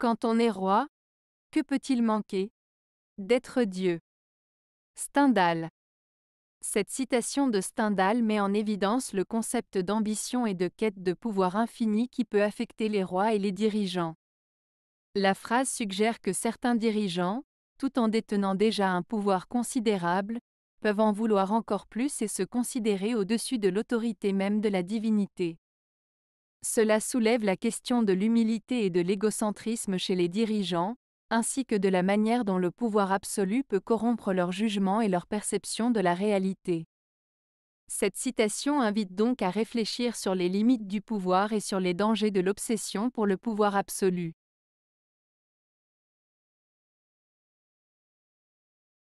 Quand on est roi, que peut-il manquer D'être Dieu. Stendhal. Cette citation de Stendhal met en évidence le concept d'ambition et de quête de pouvoir infini qui peut affecter les rois et les dirigeants. La phrase suggère que certains dirigeants, tout en détenant déjà un pouvoir considérable, peuvent en vouloir encore plus et se considérer au-dessus de l'autorité même de la divinité. Cela soulève la question de l'humilité et de l'égocentrisme chez les dirigeants, ainsi que de la manière dont le pouvoir absolu peut corrompre leur jugement et leur perception de la réalité. Cette citation invite donc à réfléchir sur les limites du pouvoir et sur les dangers de l'obsession pour le pouvoir absolu.